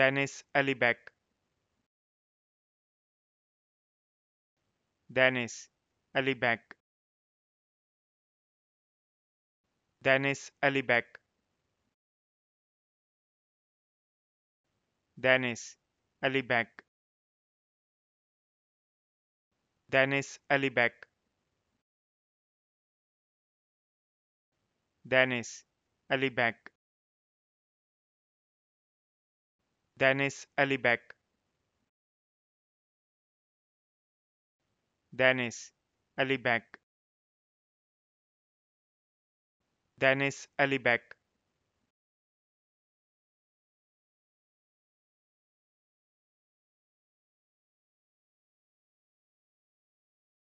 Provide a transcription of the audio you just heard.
Dennis Aliback. Dennis Aliback. Dennis Aliback. Dennis Aliback. Dennis Aliback. Dennis Aliback. Dennis Aliback. Dennis Aliback. Dennis Aliback.